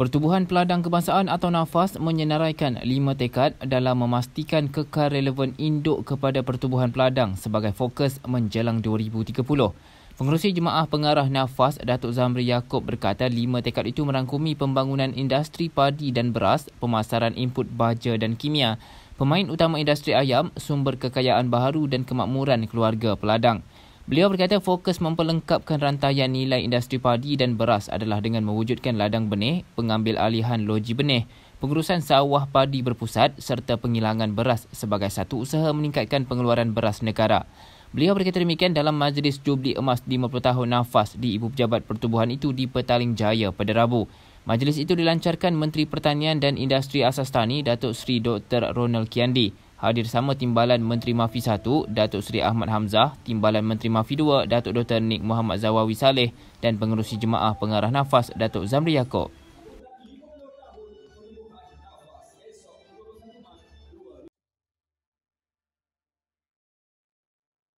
Pertubuhan Peladang Kebangsaan atau NAFAS menyenaraikan lima tekad dalam memastikan kekal relevan induk kepada Pertubuhan Peladang sebagai fokus menjelang 2030. Pengerusi Jemaah Pengarah NAFAS, Datuk Zamri Yaakob berkata lima tekad itu merangkumi pembangunan industri padi dan beras, pemasaran input baja dan kimia, pemain utama industri ayam, sumber kekayaan baharu dan kemakmuran keluarga peladang. Beliau berkata fokus memperlengkapkan rantaian nilai industri padi dan beras adalah dengan mewujudkan ladang benih, pengambil alihan loji benih, pengurusan sawah padi berpusat serta penghilangan beras sebagai satu usaha meningkatkan pengeluaran beras negara. Beliau berkata demikian dalam majlis Jubli Emas 50 tahun nafas di Ibu Pejabat Pertubuhan itu di Petaling Jaya pada Rabu. Majlis itu dilancarkan Menteri Pertanian dan Industri Asas Tani Datuk Seri Dr. Ronald Kiandi hadir sama timbalan Menteri Mafi 1 Datuk Seri Ahmad Hamzah, timbalan Menteri Mafi 2 Datuk Dr Nik Muhammad Zawawi Saleh dan pengerusi jemaah pengarah nafas Datuk Zamri Yaakob.